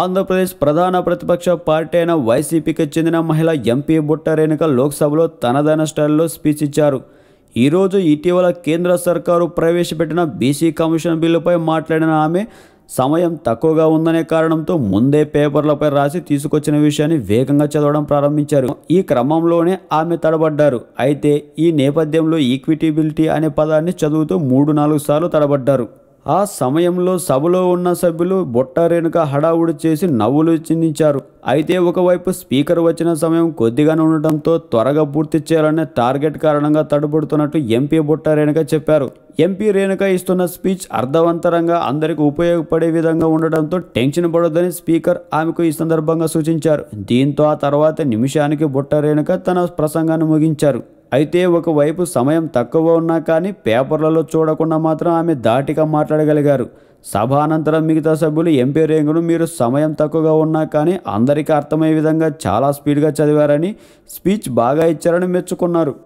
ఆంధ్రప్రదేశ్ ప్రధాన ప్రతిపక్ష పార్టీ అయిన వైసీపీకి చెందిన మహిళ ఎంపీ బుట్ట రేణుక లోక్సభలో తనదైన స్టైల్లో స్పీచ్ ఇచ్చారు ఈరోజు ఇటీవల కేంద్ర సర్కారు ప్రవేశపెట్టిన బీసీ కమిషన్ బిల్లుపై మాట్లాడిన ఆమె సమయం తక్కువగా ఉందనే కారణంతో ముందే పేపర్లపై రాసి తీసుకొచ్చిన విషయాన్ని వేగంగా చదవడం ప్రారంభించారు ఈ క్రమంలోనే ఆమె తడబడ్డారు అయితే ఈ నేపథ్యంలో ఈక్విటీబిలిటీ అనే పదాన్ని చదువుతూ మూడు నాలుగు సార్లు తడబడ్డారు ఆ సమయంలో సభలో ఉన్న సభ్యులు రేణుక హడావుడి చేసి నవ్వులు చిందించారు అయితే ఒకవైపు స్పీకర్ వచ్చిన సమయం కొద్దిగానే ఉండటంతో త్వరగా పూర్తి చేయాలనే టార్గెట్ కారణంగా తడుపడుతున్నట్టు ఎంపీ రేణుక చెప్పారు ఎంపీ రేణుక ఇస్తున్న స్పీచ్ అర్థవంతరంగా అందరికి ఉపయోగపడే విధంగా ఉండడంతో టెన్షన్ పడొద్దని స్పీకర్ ఆమెకు ఈ సందర్భంగా సూచించారు దీంతో ఆ తర్వాత నిమిషానికి బుట్ట రేణుక తన ప్రసంగాన్ని ముగించారు అయితే ఒకవైపు సమయం తక్కువ ఉన్నా కానీ పేపర్లలో చూడకుండా మాత్రం ఆమె దాటిగా మాట్లాడగలిగారు సభ అనంతరం మిగతా సభ్యులు ఎంపీ రేంగును మీరు సమయం తక్కువగా ఉన్నా కానీ అందరికీ అర్థమయ్యే విధంగా చాలా స్పీడ్గా చదివారని స్పీచ్ బాగా ఇచ్చారని మెచ్చుకున్నారు